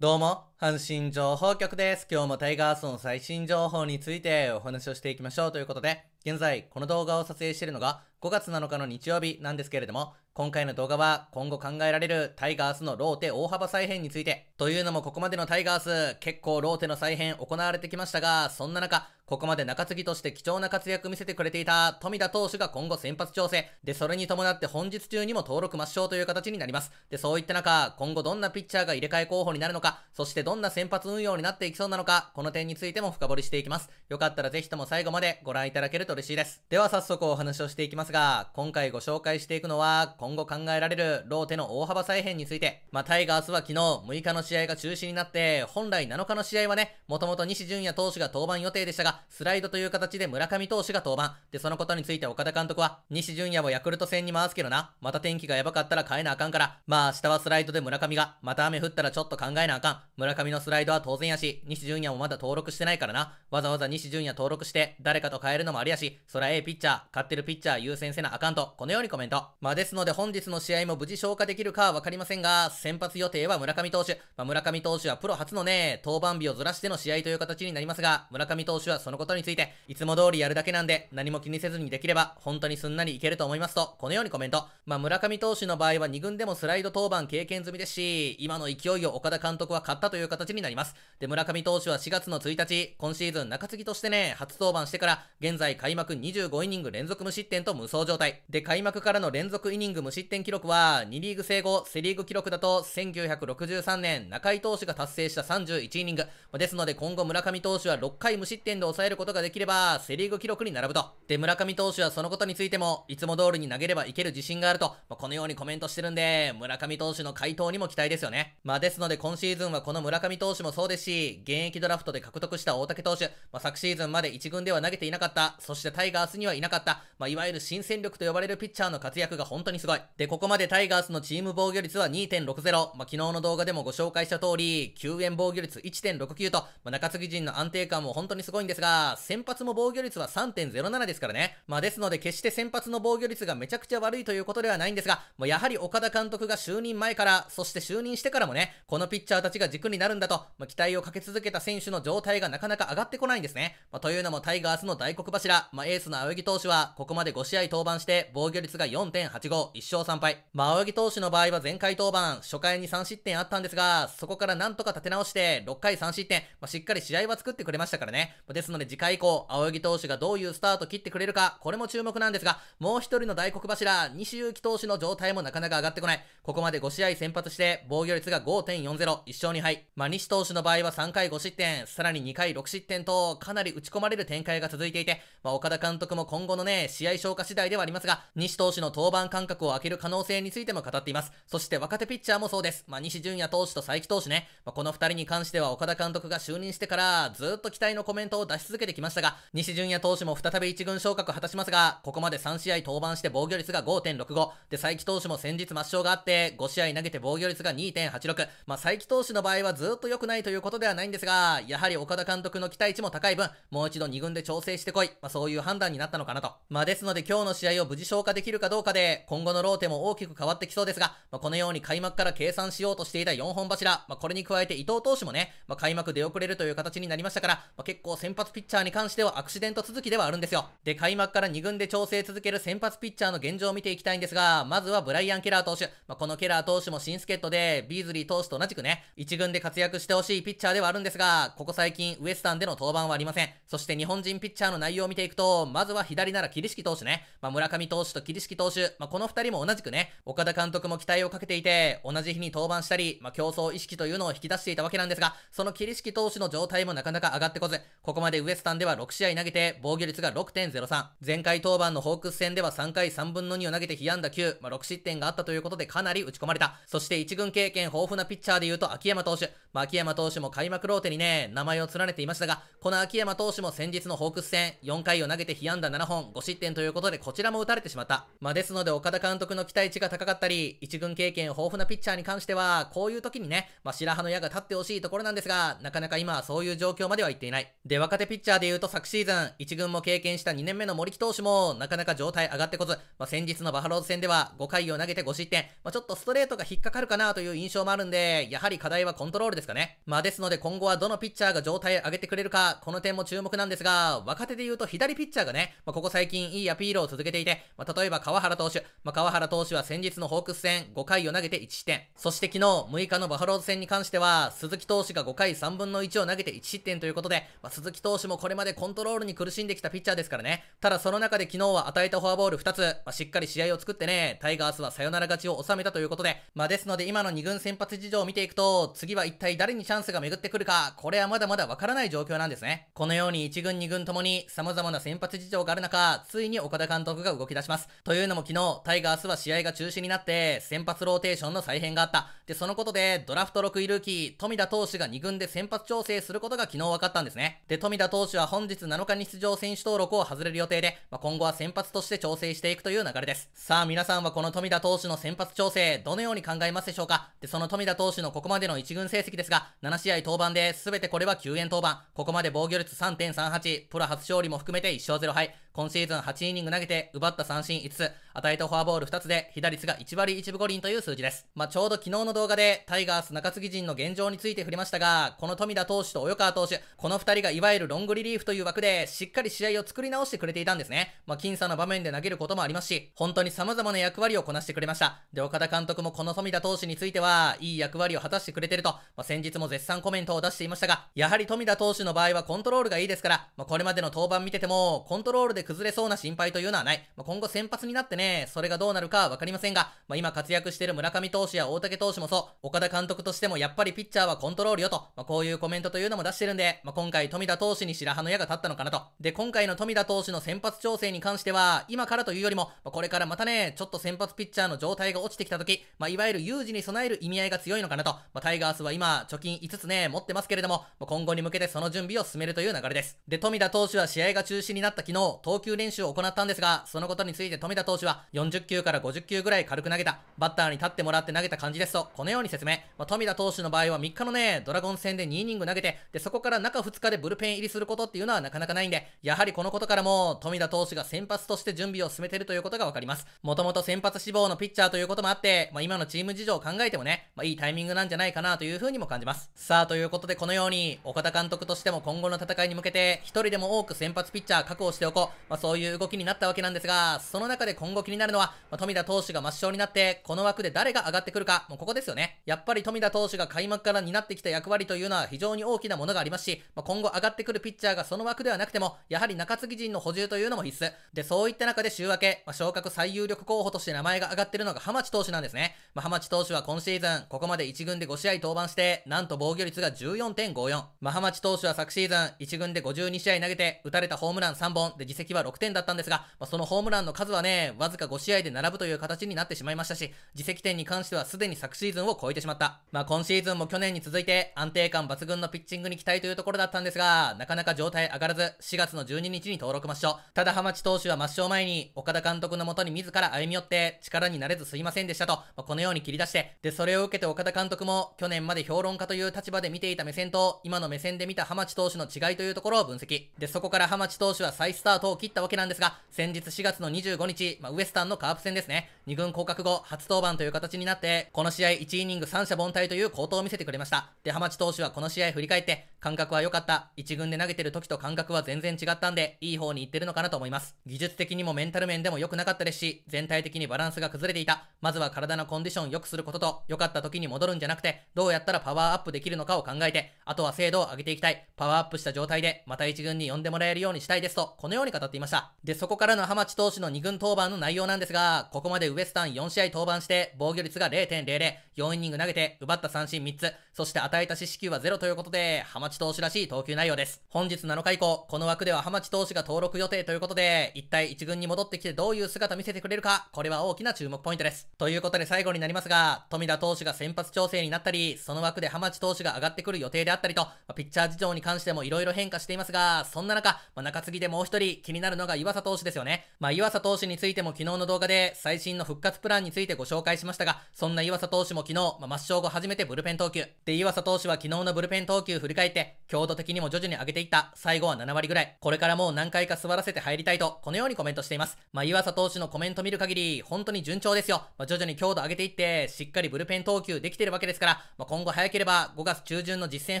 どうも。阪神情報局です。今日もタイガースの最新情報についてお話をしていきましょうということで、現在この動画を撮影しているのが5月7日の日曜日なんですけれども、今回の動画は今後考えられるタイガースのローテ大幅再編について、というのもここまでのタイガース結構ローテの再編行われてきましたが、そんな中、ここまで中継ぎとして貴重な活躍見せてくれていた富田投手が今後先発調整。で、それに伴って本日中にも登録抹消という形になります。で、そういった中、今後どんなピッチャーが入れ替え候補になるのか、そしてどんな先発運用になっていきそうなのか、この点についても深掘りしていきます。よかったらぜひとも最後までご覧いただけると嬉しいです。では早速お話をしていきますが、今回ご紹介していくのは、今後考えられるローテの大幅再編について、まあ、タイガースは昨日6日の試合が中止になって、本来7日の試合はね、もともと西純也投手が登板予定でしたが、スライドという形で村上投手が登板。で、そのことについて岡田監督は、西純也をヤクルト戦に回すけどな、また天気がやばかったら変えなあかんから、まあ明日はスライドで村上が、また雨降ったらちょっと考えなあかん。村中のスライドは当然やし、西純也もまだ登録してないからな。わざわざ西純也登録して、誰かと変えるのもありやし、そらええピッチャー、勝ってるピッチャー優先せなあかんと、このようにコメント。まあ、ですので本日の試合も無事消化できるかはわかりませんが、先発予定は村上投手。まあ、村上投手はプロ初のね、登板日をずらしての試合という形になりますが、村上投手はそのことについて、いつも通りやるだけなんで、何も気にせずにできれば、本当にすんなりいけると思いますと、このようにコメント。まあ、村上投手の場合は2軍でもスライド登板経験済みですし、今の勢いを岡田監督は買ったという形になります。で、村上投手は4月の1日、今シーズン中継ぎとしてね、初登板してから、現在開幕25イニング連続無失点と無双状態。で、開幕からの連続イニング無失点記録は、2リーグ制後、セリーグ記録だと、1963年、中井投手が達成した31イニング。ですので、今後村上投手は6回無失点で抑えることができれば、セリーグ記録に並ぶと。で、村上投手はそのことについても、いつも通りに投げればいける自信があると、まこのようにコメントしてるんで、村上投手の回答にも期待ですよね。まあ、ですので、今シーズンはこの村村上投手もそうですし、現役ドラフトで獲得した大竹投手、まあ、昨シーズンまで1軍では投げていなかった、そしてタイガースにはいなかった、まあ、いわゆる新戦力と呼ばれるピッチャーの活躍が本当にすごい。で、ここまでタイガースのチーム防御率は2.60、まあ、昨日の動画でもご紹介した通り、救援防御率1.69と、まあ、中継ぎ陣の安定感も本当にすごいんですが、先発も防御率は3.07ですからね。まあ、ですので決して先発の防御率がめちゃくちゃ悪いということではないんですが、まあ、やはり岡田監督が就任前から、そして就任してからもね、このピッチャーたちが軸になるなるんだと、まあ、期待をかけ続けた選手の状態がなかなか上がってこないんですね。まあ、というのもタイガースの大黒柱、まあ、エースの青木投手は、ここまで5試合登板して、防御率が4.85、1勝3敗。まあ、青木投手の場合は前回登板、初回に3失点あったんですが、そこからなんとか立て直して、6回3失点、まあ、しっかり試合は作ってくれましたからね。まあ、ですので次回以降、青木投手がどういうスタート切ってくれるか、これも注目なんですが、もう一人の大黒柱、西勇輝投手の状態もなかなか上がってこない。ここまで5試合先発して、防御率が5.40、1勝2敗。ま西投手の場合は3回5失点、さらに2回6失点と、かなり打ち込まれる展開が続いていて、まあ、岡田監督も今後のね、試合消化次第ではありますが、西投手の登板間隔を空ける可能性についても語っています。そして若手ピッチャーもそうです。まあ、西純也投手と佐伯投手ね、まあ、この2人に関しては岡田監督が就任してから、ずっと期待のコメントを出し続けてきましたが、西純也投手も再び1軍昇格を果たしますが、ここまで3試合登板して防御率が5.65、で、佐伯投手も先日抹消があって、5試合投げて防御率が2.86、まあ、佐伯投手の場合はずずっと良くないということではないんですが、やはり岡田監督の期待値も高い分、もう一度2軍で調整してこい、まあ、そういう判断になったのかなと。まあ、ですので今日の試合を無事消化できるかどうかで、今後のローテも大きく変わってきそうですが、まあ、このように開幕から計算しようとしていた4本柱、まあ、これに加えて伊藤投手もね、まあ、開幕出遅れるという形になりましたから、まあ、結構先発ピッチャーに関してはアクシデント続きではあるんですよ。で、開幕から2軍で調整続ける先発ピッチャーの現状を見ていきたいんですが、まずはブライアン・ケラー投手。まあ、このケラー投手も新助っ人で、ビーズリー投手と同じくね、1軍で活活躍してほしいピッチャーではあるんですが、ここ最近ウエスタンでの登板はありません。そして日本人ピッチャーの内容を見ていくと、まずは左なら桐敷投手ね。まあ、村上投手と桐敷投手、まあ、この二人も同じくね、岡田監督も期待をかけていて、同じ日に登板したり、まあ、競争意識というのを引き出していたわけなんですが、その桐敷投手の状態もなかなか上がってこず、ここまでウエスタンでは6試合投げて、防御率が6.03。前回登板のホークス戦では3回3分の2を投げて被安打9、まあ、6失点があったということでかなり打ち込まれた。そして1軍経験豊富なピッチャーで言うと秋山投手、秋山投手も開幕ローテにね、名前を連ねていましたが、この秋山投手も先日のホークス戦、4回を投げて被安打7本、5失点ということで、こちらも打たれてしまった。まあ、ですので、岡田監督の期待値が高かったり、1軍経験豊富なピッチャーに関しては、こういう時にね、まあ、白羽の矢が立ってほしいところなんですが、なかなか今はそういう状況まではいっていない。で、若手ピッチャーで言うと昨シーズン、1軍も経験した2年目の森木投手も、なかなか状態上がってこず、まあ、先日のバファローズ戦では、5回を投げて5失点、まあ、ちょっとストレートが引っかかるかなという印象もあるんで、やはり課題はコントロールですかね。まあですので今後はどのピッチャーが状態上げてくれるか、この点も注目なんですが、若手で言うと左ピッチャーがね、まあ、ここ最近いいアピールを続けていて、まあ、例えば川原投手、まあ、川原投手は先日のホークス戦5回を投げて1失点。そして昨日6日のバファローズ戦に関しては、鈴木投手が5回3分の1を投げて1失点ということで、まあ、鈴木投手もこれまでコントロールに苦しんできたピッチャーですからね。ただその中で昨日は与えたフォアボール2つ、まあ、しっかり試合を作ってね、タイガースはサヨナラ勝ちを収めたということで、まあ、ですので今の2軍先発事情を見ていくと、次は一体体誰にチャンスが巡ってくるか、これはまだまだわからない状況なんですね。このように1軍2軍ともに様々な先発事情がある中、ついに岡田監督が動き出します。というのも昨日、タイガースは試合が中止になって、先発ローテーションの再編があった。で、そのことで、ドラフト6位ルーキー、富田投手が2軍で先発調整することが昨日分かったんですね。で、富田投手は本日7日に出場選手登録を外れる予定で、まあ、今後は先発として調整していくという流れです。さあ、皆さんはこの富田投手の先発調整、どのように考えますでしょうかで、その富田投手のここまでの1軍成績ですが、7試合登板で、すべてこれは9円登板。ここまで防御率3.38、プロ初勝利も含めて1勝0敗。今シーズン8イニング投げて、奪った三振5つ、与えたフォアボール2つで、被打率が1割1分5厘という数字です。まあ、ちょうど昨日の動画で、タイガース中継ぎ陣の現状について触れましたが、この富田投手と及川投手、この2人がいわゆるロングリリーフという枠で、しっかり試合を作り直してくれていたんですね。まあ、僅差の場面で投げることもありますし、本当に様々な役割をこなしてくれました。で、岡田監督もこの富田投手については、いい役割を果たしてくれてると、まあ、先日も絶賛コメントを出していましたが、やはり富田投手の場合はコントロールがいいですから、まあ、これまでの登板見てても、コントロールで崩れそうな心配というのはない。まあ、今後先発になってね、それがどうなるかはわかりませんが、まあ、今活躍している村上投手や大竹投手もそう、岡田監督としてもやっぱりピッチャーはコントロールよと、まあ、こういうコメントというのも出してるんで、まあ、今回富田投手に白羽の矢が立ったのかなと。で、今回の富田投手の先発調整に関しては、今からというよりも、まあ、これからまたね、ちょっと先発ピッチャーの状態が落ちてきた時、まあ、いわゆる有事に備える意味合いが強いのかなと、まあ、タイガースは今、貯金5つね、持ってますけれども、まあ、今後に向けてその準備を進めるという流れです。で、富田投手は試合が中止になった昨日、投球練習を行ったんですが、そのことについて富田投手は、40球から50球ぐらい軽く投げた、バッターに立ってもらって投げた感じですと、このように説明。まあ、富田投手の場合は3日のね、ドラゴン戦で2イニング投げて、で、そこから中2日でブルペン入りすることっていうのはなかなかないんで、やはりこのことからも、富田投手が先発として準備を進めてるということがわかります。もともと先発志望のピッチャーということもあって、まあ、今のチーム事情を考えてもね、まあ、いいタイミングなんじゃないかなというふうにも感じます。さあ、ということでこのように、岡田監督としても今後の戦いに向けて、一人でも多く先発ピッチャー確保しておこう。まあ、そういう動きになったわけなんですが、その中で今後気になるのは、まあ、富田投手が抹消になって、この枠で誰が上がってくるか、もうここですよね。やっぱり富田投手が開幕から担ってきた役割というのは非常に大きなものがありますし、まあ、今後上がってくるピッチャーがその枠ではなくても、やはり中継ぎ陣の補充というのも必須。で、そういった中で週明け、まあ、昇格最有力候補として名前が上がってるのが浜地投手なんですね。まあ、浜地投手は今シーズン、ここまで1軍で5試合登板して、なんと防御率が14.54。まあ、浜地投手は昨シーズン、1軍で52試合投げて、打たれたホームラン3本で自責績は6点だったんですが、まあ、そのホームランの数はね、わずか5試合で並ぶという形になってしまいましたし、自責点に関してはすでに昨シーズンを超えてしまった。まあ、今シーズンも去年に続いて安定感抜群のピッチングに期待というところだったんですが、なかなか状態上がらず、4月の12日に登録抹消。ただ浜地投手は抹消前に、岡田監督のもとに自ら歩み寄って、力になれずすいませんでしたと、まあ、このように切り出して、で、それを受けて岡田監督も、去年まで評論家という立場で見ていた目線と、今の目線で見た浜地投手の違いというところを分析。で、そこから浜地投手は再スタートを切ったわけなんですが、先日4月の25日、まあ、ウエスタンのカープ戦ですね、2軍降格後、初登板という形になって、この試合1イニング3者凡退という好投を見せてくれました。で、浜地投手はこの試合振り返って、感覚は良かった。1軍で投げてる時と感覚は全然違ったんで、いい方に行ってるのかなと思います。技術的にもメンタル面でも良くなかったですし、全体的にバランスが崩れていた。まずは体のコンディション良くすることと、良かった時に戻るんじゃなくて、どうやったらパワーアップできるのかを考えて、あとは精度を上げていきたい。パワーアップした状態で、また1軍に呼んでもらえるようにしたいですと、このように語っていました。で、そこからの浜地投手の2軍登板の内容なんですが、ここまでウエスタン4試合登板して、防御率が0.00、4イニング投げて、奪った三振3つ、そして与えた四死球は0ということで、浜地投手らしい投球内容です。本日7日以降、この枠では浜地投手が登録予定ということで、一体1軍に戻ってきてどういう姿見せてくれるか、これは大きな注目ポイントです。ということで最後になりますが、富田投手が先発調整になったり、その枠で浜地投手が上がってくる予定であったりと、まピッチャー事情に関しても色々変化していますが、そんな中、まあ、中継ぎでもう一人気にになるのが岩佐投手ですよね。まあ、岩佐投手についても昨日の動画で最新の復活プランについてご紹介しましたが、そんな岩佐投手も昨日、まあ、抹消後初めてブルペン投球。で、岩佐投手は昨日のブルペン投球振り返って、強度的にも徐々に上げていった、最後は7割ぐらい。これからもう何回か座らせて入りたいと、このようにコメントしています。まあ、岩佐投手のコメント見る限り、本当に順調ですよ。まあ、徐々に強度上げていって、しっかりブルペン投球できてるわけですから、まあ、今後早ければ5月中旬の実戦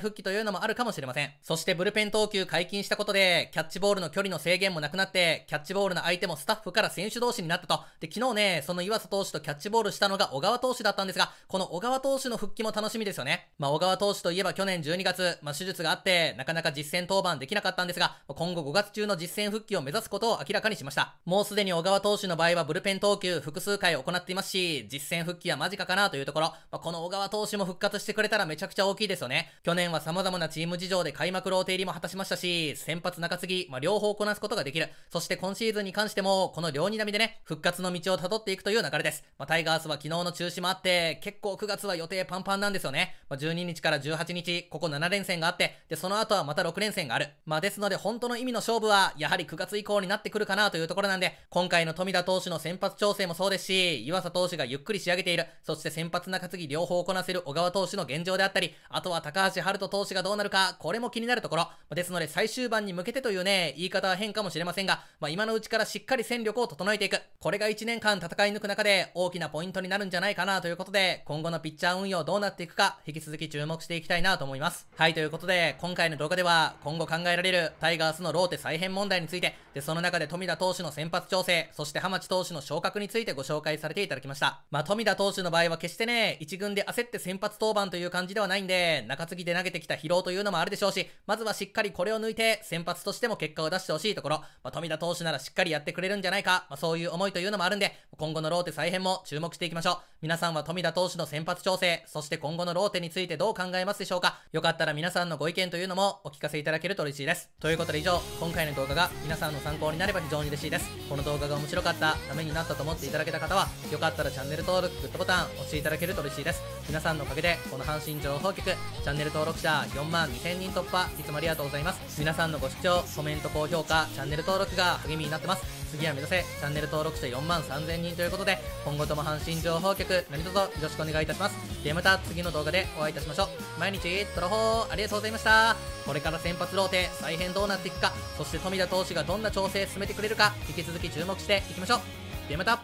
復帰というのもあるかもしれません。そしてブルペン投球解禁したことで、キャッチボールの距離の制限もな亡くなって、キャッチボールの相手もスタッフから選手同士になったと。で、昨日ね、その岩佐投手とキャッチボールしたのが小川投手だったんですが、この小川投手の復帰も楽しみですよね。まあ、小川投手といえば去年12月、まあ、手術があって、なかなか実戦登板できなかったんですが、今後5月中の実戦復帰を目指すことを明らかにしました。もうすでに小川投手の場合はブルペン投球複数回行っていますし、実戦復帰は間近かなというところ、まあ、この小川投手も復活してくれたらめちゃくちゃ大きいですよね。去年は様々なチーム事情で開幕ローテ入りも果たしましたし、先発中継ぎ、まあ、両方こなすことができきる。そして今シーズンに関しても、この両二並みでね、復活の道を辿っていくという流れです。まあ、タイガースは昨日の中止もあって、結構9月は予定パンパンなんですよね。まあ、12日から18日、ここ7連戦があって、で、その後はまた6連戦がある。まあ、ですので、本当の意味の勝負は、やはり9月以降になってくるかなというところなんで、今回の富田投手の先発調整もそうですし、岩佐投手がゆっくり仕上げている、そして先発中継ぎ両方こなせる小川投手の現状であったり、あとは高橋春人投手がどうなるか、これも気になるところ。ですので、最終盤に向けてというね、言い方は変かもしれません。ませんが、まあ、今のうちからしっかり戦力を整えていく。これが1年間戦い抜く中で大きなポイントになるんじゃないかなということで、今後のピッチャー運用どうなっていくか、引き続き注目していきたいなと思います。はい、ということで、今回の動画では、今後考えられるタイガースのローテ再編問題について、で、その中で富田投手の先発調整、そして浜地投手の昇格についてご紹介されていただきました。まあ、富田投手の場合は決してね、1軍で焦って先発登板という感じではないんで、中継ぎで投げてきた疲労というのもあるでしょうし、まずはしっかりこれを抜いて、先発としても結果を出してほしいところ、まあ、富田投手ならしっかりやってくれるんじゃないか、まあ、そういう思いというのもあるんで、今後のローテ再編も注目していきましょう。皆さんは富田投手の先発調整、そして今後のローテについてどう考えますでしょうかよかったら皆さんのご意見というのもお聞かせいただけると嬉しいです。ということで以上、今回の動画が皆さんの参考になれば非常に嬉しいです。この動画が面白かった、ためになったと思っていただけた方は、よかったらチャンネル登録、グッドボタン押していただけると嬉しいです。皆さんのおかげで、この阪神情報局、チャンネル登録者4万2000人突破、いつもありがとうございます。皆さんのご視聴、コメント、高評価、チャンネル登録が励みになってます。次は目指せチャンネル登録者4万3000人ということで今後とも阪神情報局何卒よろしくお願いいたしますではまた次の動画でお会いいたしましょう毎日トロホーありがとうございましたこれから先発ローテ再編どうなっていくかそして富田投手がどんな調整進めてくれるか引き続き注目していきましょうではまた